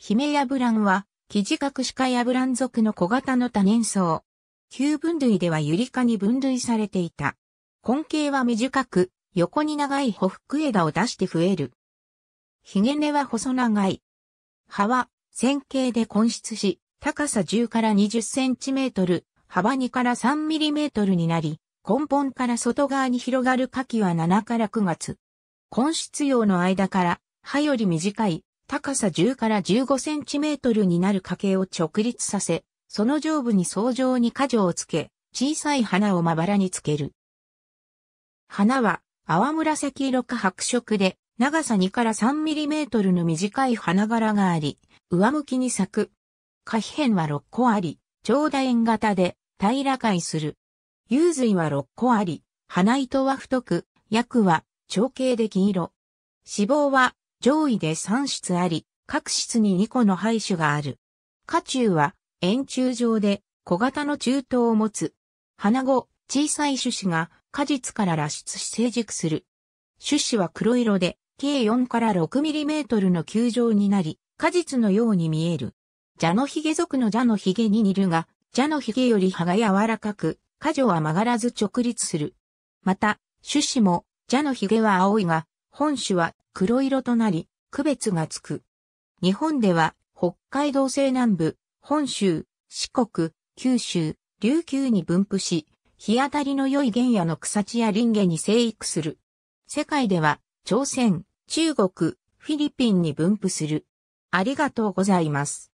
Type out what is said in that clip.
ヒメヤブランは、キジカクシカヤブラン属の小型の多年草。旧分類ではユリ科に分類されていた。根茎は短く、横に長いほふく枝を出して増える。ヒゲ根は細長い。葉は、線形で根質し、高さ10から20センチメートル、幅2から3ミリメートルになり、根本から外側に広がる夏季は7から9月。根質葉の間から、葉より短い高さ10から15センチメートルになる花茎を直立させ、その上部に層状に果樹をつけ、小さい花をまばらにつける。花は淡紫色か白色で、長さ2から3ミリメートルの短い花柄があり、上向きに咲く。花皮片は6個あり、長楕円型で平らかいする。幽髄は6個あり、花糸は太く、薬は長径で黄色。脂肪は上位で3室あり、各室に2個の廃手がある。下中は円柱状で小型の中頭を持つ。花後、小さい種子が果実から脱出し成熟する。種子は黒色で、計4から6ミリメートルの球状になり、果実のように見える。蛇の髭属の蛇の髭に似るが、蛇の髭より葉が柔らかく、果樹は曲がらず直立する。また、種子も、蛇の髭は青いが、本種は黒色となり、区別がつく。日本では、北海道西南部、本州、四国、九州、琉球に分布し、日当たりの良い原野の草地や林家に生育する。世界では、朝鮮、中国、フィリピンに分布する。ありがとうございます。